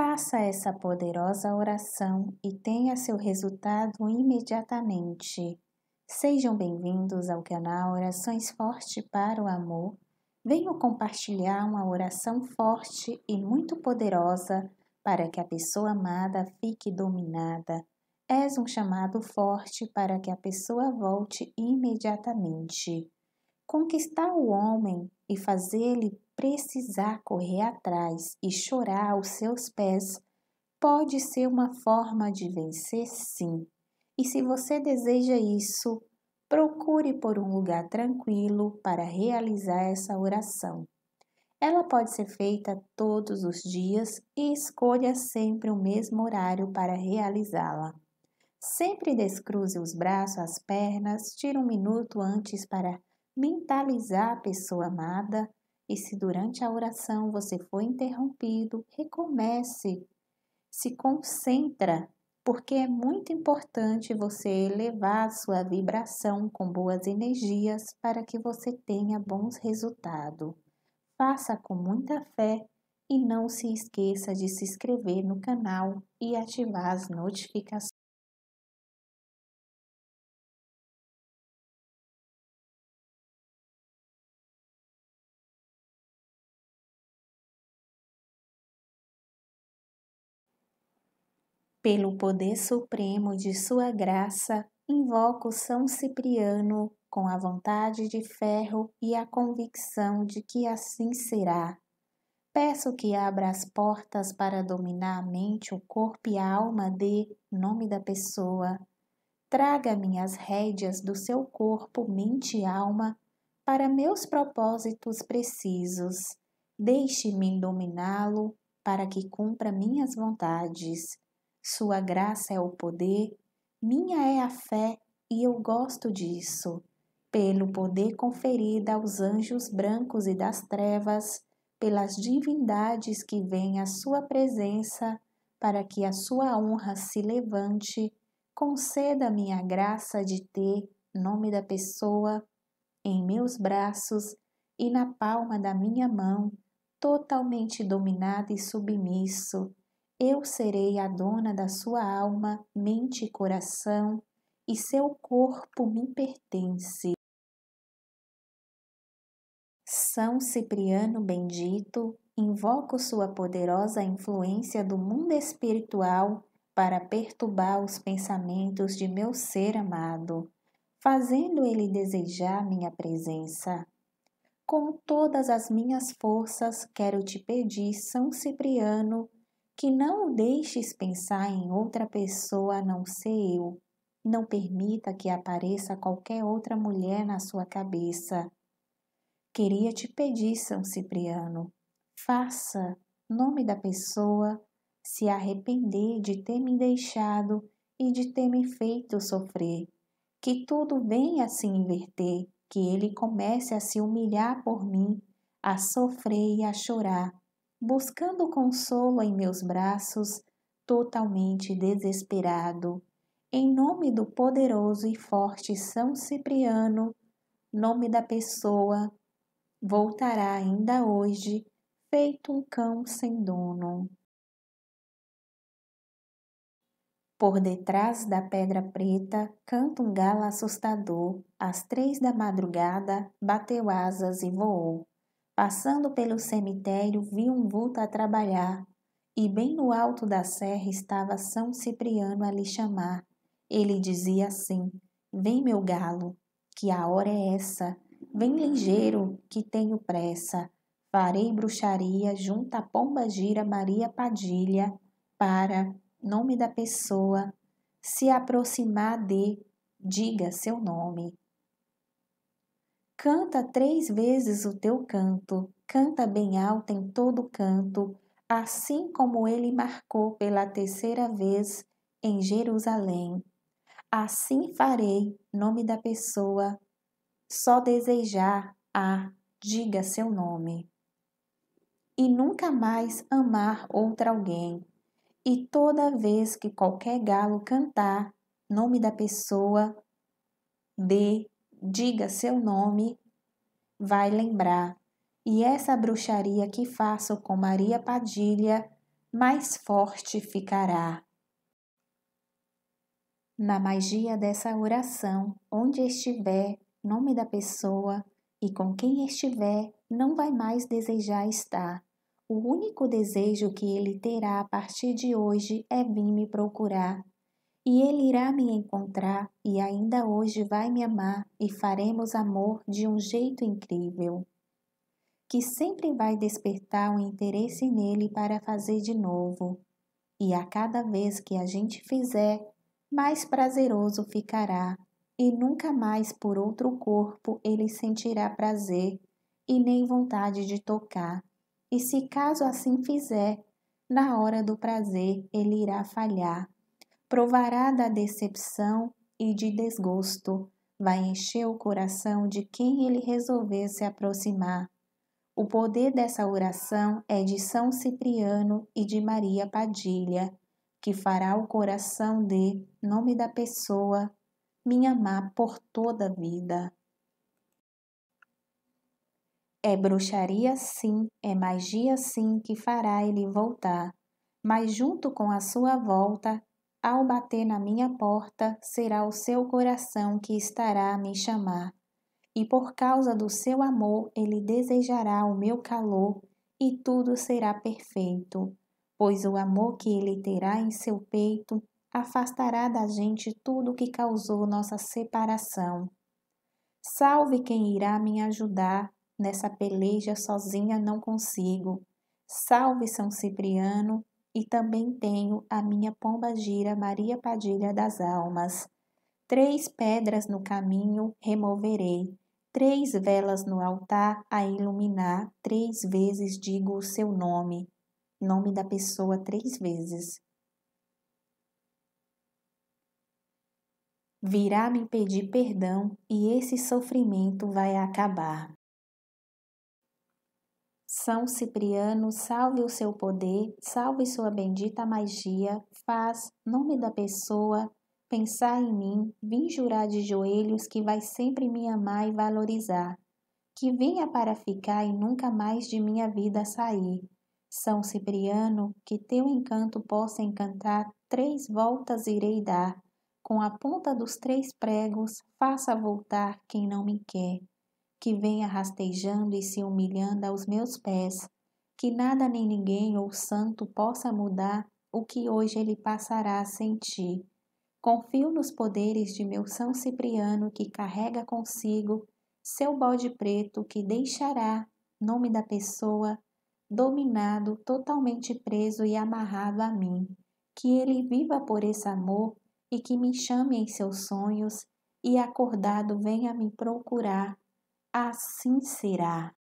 Faça essa poderosa oração e tenha seu resultado imediatamente. Sejam bem-vindos ao canal Orações Forte para o Amor. Venho compartilhar uma oração forte e muito poderosa para que a pessoa amada fique dominada. És um chamado forte para que a pessoa volte imediatamente. Conquistar o homem e fazê-lo precisar correr atrás e chorar aos seus pés pode ser uma forma de vencer, sim. E se você deseja isso, procure por um lugar tranquilo para realizar essa oração. Ela pode ser feita todos os dias e escolha sempre o mesmo horário para realizá-la. Sempre descruze os braços, as pernas, tire um minuto antes para mentalizar a pessoa amada e se durante a oração você for interrompido, recomece. Se concentra, porque é muito importante você elevar sua vibração com boas energias para que você tenha bons resultados. Faça com muita fé e não se esqueça de se inscrever no canal e ativar as notificações. Pelo poder supremo de sua graça, invoco São Cipriano com a vontade de ferro e a convicção de que assim será. Peço que abra as portas para dominar a mente, o corpo e a alma de nome da pessoa. Traga-me as rédeas do seu corpo, mente e alma para meus propósitos precisos. Deixe-me dominá-lo para que cumpra minhas vontades. Sua graça é o poder, minha é a fé e eu gosto disso. Pelo poder conferido aos anjos brancos e das trevas, pelas divindades que vêm à sua presença, para que a sua honra se levante, conceda-me a graça de ter nome da pessoa em meus braços e na palma da minha mão, totalmente dominado e submisso, eu serei a dona da sua alma, mente e coração, e seu corpo me pertence. São Cipriano Bendito, invoco sua poderosa influência do mundo espiritual para perturbar os pensamentos de meu ser amado, fazendo ele desejar minha presença. Com todas as minhas forças, quero te pedir, São Cipriano, que não deixes pensar em outra pessoa a não ser eu. Não permita que apareça qualquer outra mulher na sua cabeça. Queria te pedir, São Cipriano, faça nome da pessoa se arrepender de ter me deixado e de ter me feito sofrer. Que tudo venha a se inverter, que ele comece a se humilhar por mim, a sofrer e a chorar, buscando consolo em meus braços, totalmente desesperado, em nome do poderoso e forte São Cipriano, nome da pessoa, voltará ainda hoje, feito um cão sem dono. Por detrás da pedra preta canta um galo assustador, às três da madrugada bateu asas e voou. Passando pelo cemitério, vi um vulto a trabalhar, e bem no alto da serra estava São Cipriano a lhe chamar. Ele dizia assim: Vem, meu galo, que a hora é essa, vem ligeiro, que tenho pressa. Farei bruxaria junto à pomba gira Maria Padilha, para, nome da pessoa, se aproximar de, diga seu nome. Canta três vezes o teu canto, canta bem alto em todo canto, assim como ele marcou pela terceira vez em Jerusalém. Assim farei, nome da pessoa, só desejar a, ah, diga seu nome. E nunca mais amar outra alguém. E toda vez que qualquer galo cantar, nome da pessoa, dê diga seu nome, vai lembrar. E essa bruxaria que faço com Maria Padilha, mais forte ficará. Na magia dessa oração, onde estiver, nome da pessoa e com quem estiver, não vai mais desejar estar. O único desejo que ele terá a partir de hoje é vir me procurar e ele irá me encontrar e ainda hoje vai me amar e faremos amor de um jeito incrível, que sempre vai despertar um interesse nele para fazer de novo. E a cada vez que a gente fizer, mais prazeroso ficará, e nunca mais por outro corpo ele sentirá prazer e nem vontade de tocar. E se caso assim fizer, na hora do prazer ele irá falhar provará da decepção e de desgosto, vai encher o coração de quem ele resolver se aproximar. O poder dessa oração é de São Cipriano e de Maria Padilha, que fará o coração de, nome da pessoa, me amar por toda a vida. É bruxaria sim, é magia sim que fará ele voltar, mas junto com a sua volta ao bater na minha porta, será o seu coração que estará a me chamar. E por causa do seu amor, ele desejará o meu calor, e tudo será perfeito. Pois o amor que ele terá em seu peito afastará da gente tudo que causou nossa separação. Salve quem irá me ajudar, nessa peleja sozinha não consigo. Salve São Cipriano, e também tenho a minha pomba gira Maria Padilha das Almas. Três pedras no caminho removerei, três velas no altar a iluminar, três vezes digo o seu nome, nome da pessoa três vezes. Virá me pedir perdão e esse sofrimento vai acabar. São Cipriano, salve o seu poder, salve sua bendita magia, faz, nome da pessoa, pensar em mim, vim jurar de joelhos que vai sempre me amar e valorizar, que venha para ficar e nunca mais de minha vida sair. São Cipriano, que teu encanto possa encantar, três voltas irei dar, com a ponta dos três pregos, faça voltar quem não me quer que venha rastejando e se humilhando aos meus pés, que nada nem ninguém ou santo possa mudar o que hoje ele passará a sentir. Confio nos poderes de meu São Cipriano que carrega consigo seu bode preto que deixará, nome da pessoa, dominado, totalmente preso e amarrado a mim. Que ele viva por esse amor e que me chame em seus sonhos e acordado venha me procurar assim será.